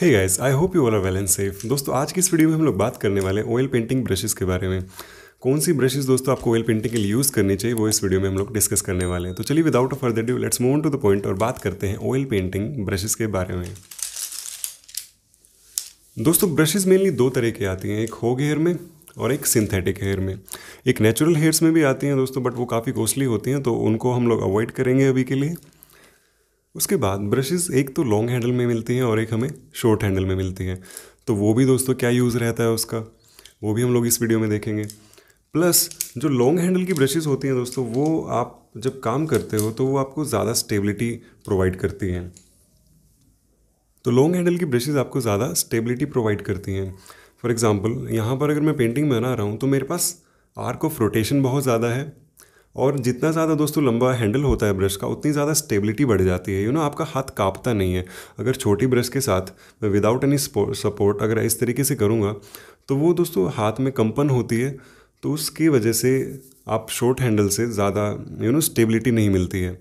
hey guys I hope you all are well and safe दोस्तों आज की इस वीडियो में हम लोग बात करने वाले ऑयल पेंटिंग ब्रशेस के बारे में कौन सी ब्रशेस दोस्तों आपको ऑयल पेंटिंग के लिए यूज़ करनी चाहिए वो इस वीडियो में हम लोग डिस्कस करने वाले हैं तो चलिए without a further due let's move to the point और बात करते हैं ऑयल पेंटिंग ब्रशेस के बारे में दोस्तों ब्रशेस मेनली दो तरह की आती हैं एक होग हेयर में और एक सिंथेटिक हेयर में एक नेचुरल हेयर्स में भी आती हैं दोस्तों बट वो काफ़ी कॉस्टली होती हैं तो उनको हम लोग अवॉइड करेंगे अभी के लिए उसके बाद ब्रशेज़ एक तो लॉन्ग हैंडल में मिलती हैं और एक हमें शॉर्ट हैंडल में मिलती हैं तो वो भी दोस्तों क्या यूज़ रहता है उसका वो भी हम लोग इस वीडियो में देखेंगे प्लस जो लॉन्ग हैंडल की ब्रशेज़ होती हैं दोस्तों वो आप जब काम करते हो तो वो आपको ज़्यादा स्टेबिलिटी प्रोवाइड करती हैं तो लॉन्ग हैंडल की ब्रशेज़ आपको ज़्यादा स्टेबिलिटी प्रोवाइड करती हैं फॉर एग्ज़ाम्पल यहाँ पर अगर मैं पेंटिंग बना रहा हूँ तो मेरे पास आर्क ऑफ रोटेशन बहुत ज़्यादा है और जितना ज़्यादा दोस्तों लंबा हैंडल होता है ब्रश का उतनी ज़्यादा स्टेबिलिटी बढ़ जाती है यू you नो know, आपका हाथ कांपता नहीं है अगर छोटी ब्रश के साथ मैं विदाउट एनी सपोर्ट अगर इस तरीके से करूँगा तो वो दोस्तों हाथ में कंपन होती है तो उसकी वजह से आप शॉर्ट हैंडल से ज़्यादा यू नो स्टेबिलिटी नहीं मिलती है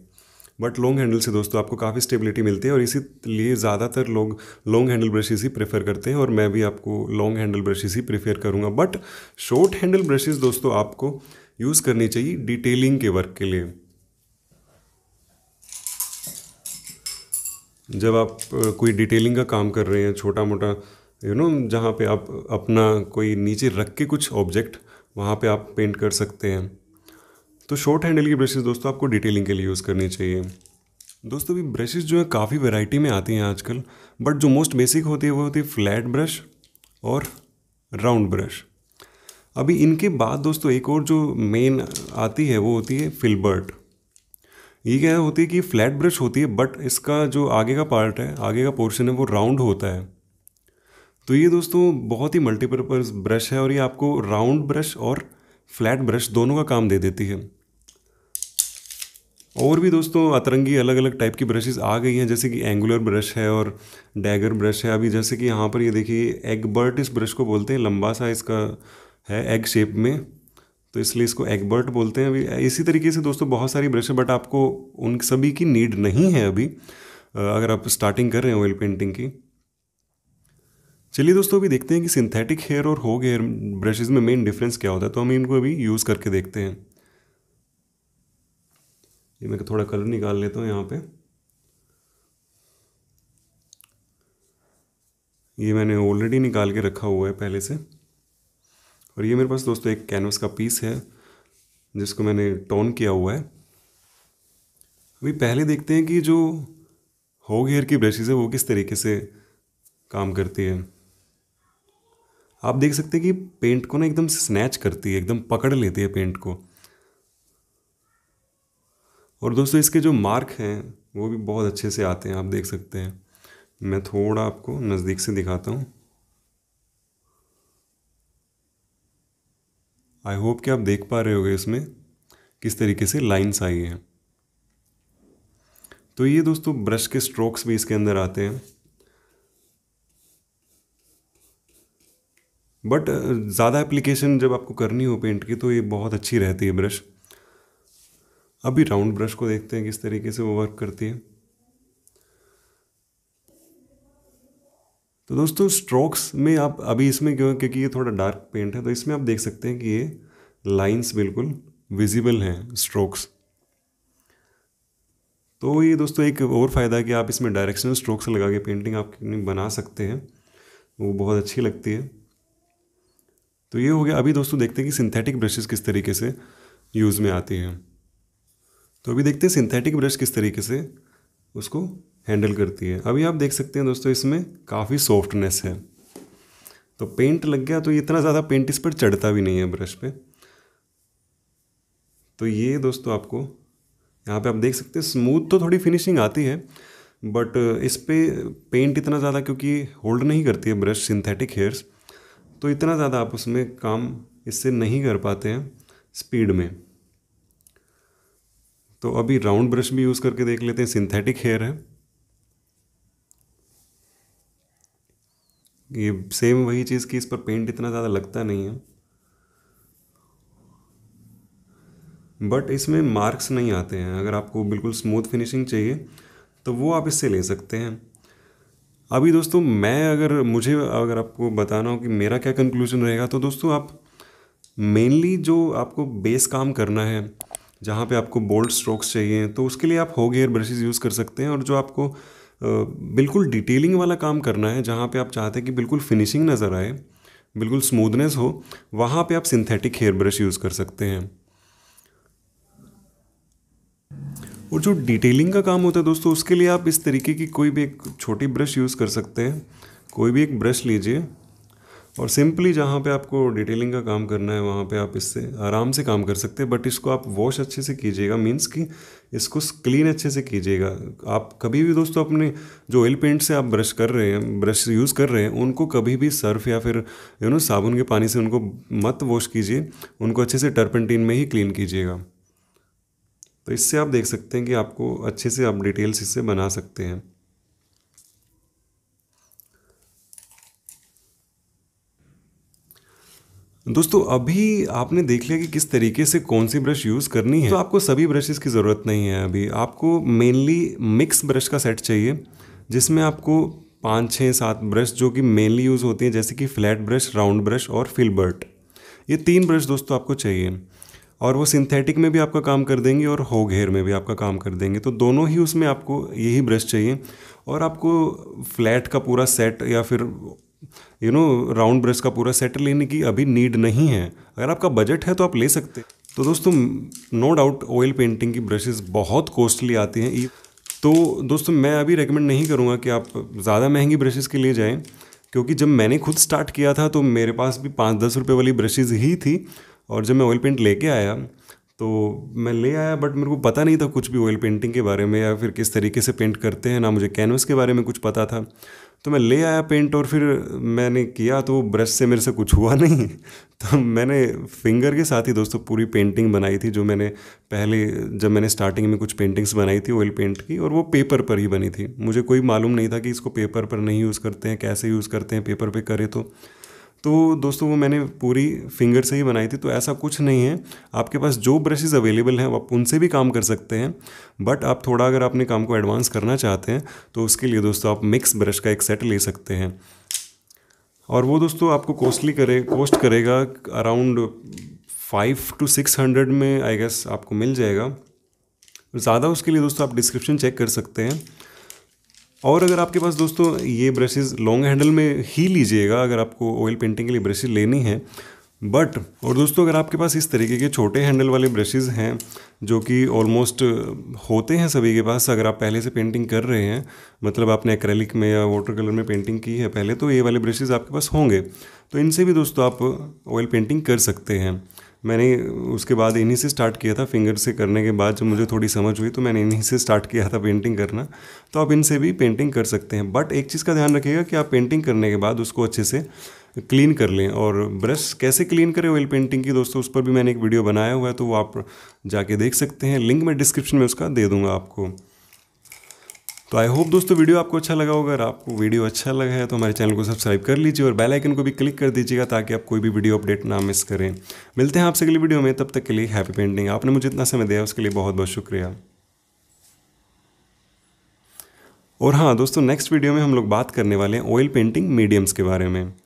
बट लॉन्ग हैंडल से दोस्तों आपको काफ़ी स्टेबिलिटी मिलती है और इसी लिए ज़्यादातर लोग लॉन्ग हैंडल ब्रशेज़ ही प्रेफर करते हैं और मैं भी आपको लॉन्ग हैंडल ब्रशेज़ ही प्रेफर करूँगा बट शॉर्ट हैंडल ब्रशेज़ दोस्तों आपको यूज़ करनी चाहिए डिटेलिंग के वर्क के लिए जब आप कोई डिटेलिंग का काम कर रहे हैं छोटा मोटा यू नो जहाँ पे आप अपना कोई नीचे रख के कुछ ऑब्जेक्ट वहाँ पे आप पेंट कर सकते हैं तो शॉर्ट हैंडल की ब्रशेज़ दोस्तों आपको डिटेलिंग के लिए यूज़ करनी चाहिए दोस्तों भी ब्रशेज़ जो है काफ़ी वैरायटी में आती हैं आजकल बट जो मोस्ट बेसिक होती है वो होती है फ्लैट ब्रश और राउंड ब्रश अभी इनके बाद दोस्तों एक और जो मेन आती है वो होती है फिलबर्ट ये क्या होती है कि फ्लैट ब्रश होती है बट इसका जो आगे का पार्ट है आगे का पोर्शन है वो राउंड होता है तो ये दोस्तों बहुत ही मल्टीपर्पज़ ब्रश है और ये आपको राउंड ब्रश और फ्लैट ब्रश दोनों का काम दे देती है और भी दोस्तों अतरंगी अलग अलग टाइप की ब्रशेज़ आ गई हैं जैसे कि एंगुलर ब्रश है और डैगर ब्रश है अभी जैसे कि यहाँ पर ये देखिए एग बर्ट इस ब्रश को बोलते हैं लंबा सा इसका है एग शेप में तो इसलिए इसको एगबर्ट बोलते हैं अभी इसी तरीके से दोस्तों बहुत सारी ब्रश है बट आपको उन सभी की नीड नहीं है अभी अगर आप स्टार्टिंग कर रहे हैं ऑयल पेंटिंग की चलिए दोस्तों अभी देखते हैं कि सिंथेटिक हेयर और होग हेयर ब्रशेज़ में मेन डिफरेंस क्या होता है तो हम इनको अभी यूज़ करके देखते हैं ये मैं थोड़ा कलर निकाल लेता हूँ यहाँ पे ये मैंने ऑलरेडी निकाल के रखा हुआ है पहले से और ये मेरे पास दोस्तों एक कैनवस का पीस है जिसको मैंने टोन किया हुआ है अभी पहले देखते हैं कि जो हो घेर की ब्रशेज़ है वो किस तरीके से काम करती है आप देख सकते हैं कि पेंट को ना एकदम स्नैच करती है एकदम पकड़ लेती है पेंट को और दोस्तों इसके जो मार्क हैं वो भी बहुत अच्छे से आते हैं आप देख सकते हैं मैं थोड़ा आपको नज़दीक से दिखाता हूँ आई होप कि आप देख पा रहे होगे इसमें किस तरीके से लाइन्स आई हैं तो ये दोस्तों ब्रश के स्ट्रोक्स भी इसके अंदर आते हैं बट ज़्यादा एप्लीकेशन जब आपको करनी हो पेंट की तो ये बहुत अच्छी रहती है ब्रश अभी राउंड ब्रश को देखते हैं किस तरीके से वो वर्क करती है तो दोस्तों स्ट्रोक्स में आप अभी इसमें क्यों क्योंकि ये थोड़ा डार्क पेंट है तो इसमें आप देख सकते हैं कि ये लाइंस बिल्कुल विजिबल हैं स्ट्रोक्स तो ये दोस्तों एक और फ़ायदा है कि आप इसमें डायरेक्शनल स्ट्रोक्स लगा के पेंटिंग आप बना सकते हैं वो बहुत अच्छी लगती है तो ये हो गया अभी दोस्तों देखते हैं कि सिंथेटिक ब्रशेज़ किस तरीके से यूज़ में आती हैं तो अभी देखते हैं सिंथेटिक ब्रश किस तरीके से उसको हैंडल करती है अभी आप देख सकते हैं दोस्तों इसमें काफ़ी सॉफ्टनेस है तो पेंट लग गया तो इतना ज़्यादा पेंट इस पर चढ़ता भी नहीं है ब्रश पे तो ये दोस्तों आपको यहाँ पे आप देख सकते हैं स्मूथ तो थोड़ी फिनिशिंग आती है बट इस पर पेंट इतना ज़्यादा क्योंकि होल्ड नहीं करती है ब्रश सिंथेटिक हेयर्स तो इतना ज़्यादा आप उसमें काम इससे नहीं कर पाते हैं स्पीड में तो अभी राउंड ब्रश भी यूज़ करके देख लेते हैं सिंथेटिक हेयर है ये सेम वही चीज़ कि इस पर पेंट इतना ज़्यादा लगता नहीं है बट इसमें मार्क्स नहीं आते हैं अगर आपको बिल्कुल स्मूथ फिनिशिंग चाहिए तो वो आप इससे ले सकते हैं अभी दोस्तों मैं अगर मुझे अगर आपको बताना हो कि मेरा क्या कंक्लूजन रहेगा तो दोस्तों आप मेनली जो आपको बेस काम करना है जहाँ पे आपको बोल्ड स्ट्रोक्स चाहिए तो उसके लिए आप हो गियर ब्रशेज़ यूज़ कर सकते हैं और जो आपको बिल्कुल डिटेलिंग वाला काम करना है जहाँ पे आप चाहते हैं कि बिल्कुल फिनिशिंग नज़र आए बिल्कुल स्मूदनेस हो वहाँ पे आप सिंथेटिक हेयर ब्रश यूज़ कर सकते हैं और जो डिटेलिंग का काम होता है दोस्तों उसके लिए आप इस तरीके की कोई भी एक छोटी ब्रश यूज़ कर सकते हैं कोई भी एक ब्रश लीजिए और सिंपली जहाँ पे आपको डिटेलिंग का काम करना है वहाँ पे आप इससे आराम से काम कर सकते हैं बट इसको आप वॉश अच्छे से कीजिएगा मीन्स कि इसको क्लीन अच्छे से कीजिएगा आप कभी भी दोस्तों अपने जो ऑयल पेंट से आप ब्रश कर रहे हैं ब्रश यूज़ कर रहे हैं उनको कभी भी सर्फ या फिर यू नो साबुन के पानी से उनको मत वॉश कीजिए उनको अच्छे से टर्पेंटीन में ही क्लीन कीजिएगा तो इससे आप देख सकते हैं कि आपको अच्छे से आप डिटेल्स इससे बना सकते हैं दोस्तों अभी आपने देख लिया कि किस तरीके से कौन सी ब्रश यूज़ करनी है तो आपको सभी ब्रशेज़ की ज़रूरत नहीं है अभी आपको मेनली मिक्स ब्रश का सेट चाहिए जिसमें आपको पाँच छः सात ब्रश जो कि मेनली यूज़ होती हैं जैसे कि फ्लैट ब्रश राउंड ब्रश और फिलबर्ट ये तीन ब्रश दोस्तों आपको चाहिए और वो सिंथेटिक में भी आपका काम कर देंगे और हो घेर में भी आपका काम कर देंगे तो दोनों ही उसमें आपको यही ब्रश चाहिए और आपको फ्लैट का पूरा सेट या फिर यू नो राउंड ब्रश का पूरा सेट लेने की अभी नीड नहीं है अगर आपका बजट है तो आप ले सकते हैं तो दोस्तों नो डाउट ऑयल पेंटिंग की ब्रशेज़ बहुत कॉस्टली आती हैं तो दोस्तों मैं अभी रेकमेंड नहीं करूँगा कि आप ज़्यादा महंगी ब्रशेज़ के लिए जाएँ क्योंकि जब मैंने खुद स्टार्ट किया था तो मेरे पास भी पाँच दस रुपये वाली ब्रशेज़ ही थी और जब मैं ऑयल पेंट लेके आया तो मैं ले आया बट मेरे को पता नहीं था कुछ भी ऑयल पेंटिंग के बारे में या फिर किस तरीके से पेंट करते हैं ना मुझे कैनवस के बारे में कुछ पता था तो मैं ले आया पेंट और फिर मैंने किया तो ब्रश से मेरे से कुछ हुआ नहीं तो मैंने फिंगर के साथ ही दोस्तों पूरी पेंटिंग बनाई थी जो मैंने पहले जब मैंने स्टार्टिंग में कुछ पेंटिंग्स बनाई थी ऑयल पेंट की और वो पेपर पर ही बनी थी मुझे कोई मालूम नहीं था कि इसको पेपर पर नहीं यूज़ करते हैं कैसे यूज़ करते हैं पेपर पर करे तो तो दोस्तों वो मैंने पूरी फिंगर से ही बनाई थी तो ऐसा कुछ नहीं है आपके पास जो ब्रशेज़ अवेलेबल हैं आप उनसे भी काम कर सकते हैं बट आप थोड़ा अगर अपने काम को एडवांस करना चाहते हैं तो उसके लिए दोस्तों आप मिक्स ब्रश का एक सेट ले सकते हैं और वो दोस्तों आपको कॉस्टली करे कॉस्ट करेगा around five to six hundred में आई गेस आपको मिल जाएगा ज़्यादा उसके लिए दोस्तों आप डिस्क्रिप्शन चेक कर सकते हैं और अगर आपके पास दोस्तों ये ब्रशेज़ लॉन्ग हैंडल में ही लीजिएगा अगर आपको ऑयल पेंटिंग के लिए ब्रशेज लेनी है बट और दोस्तों अगर आपके पास इस तरीके के छोटे हैंडल वाले ब्रशेज़ हैं जो कि ऑलमोस्ट होते हैं सभी के पास अगर आप पहले से पेंटिंग कर रहे हैं मतलब आपने एक्रेलिक में या वाटर कलर में पेंटिंग की है पहले तो ये वाले ब्रशेज़ आपके पास होंगे तो इनसे भी दोस्तों आप ऑयल पेंटिंग कर सकते हैं मैंने उसके बाद इन्हीं से स्टार्ट किया था फिंगर से करने के बाद जब मुझे थोड़ी समझ हुई तो मैंने इन्हीं से स्टार्ट किया था पेंटिंग करना तो आप इनसे भी पेंटिंग कर सकते हैं बट एक चीज़ का ध्यान रखिएगा कि आप पेंटिंग करने के बाद उसको अच्छे से क्लीन कर लें और ब्रश कैसे क्लीन करें ऑयल पेंटिंग की दोस्तों उस पर भी मैंने एक वीडियो बनाया हुआ है तो वो आप जाके देख सकते हैं लिंक मैं डिस्क्रिप्शन में उसका दे दूँगा आपको तो आई होप दोस्तों वीडियो आपको अच्छा लगा होगा अगर आपको वीडियो अच्छा लगा है तो हमारे चैनल को सब्सक्राइब कर लीजिए और बेल आइकन को भी क्लिक कर दीजिएगा ताकि आप कोई भी वीडियो अपडेट ना मिस करें मिलते हैं आपसे अगली वीडियो में तब तक के लिए हैप्पी पेंटिंग आपने मुझे इतना समय दिया उसके लिए बहुत बहुत शुक्रिया और हाँ दोस्तों नेक्स्ट वीडियो में हम लोग बात करने वाले हैं ऑयल पेंटिंग मीडियम्स के बारे में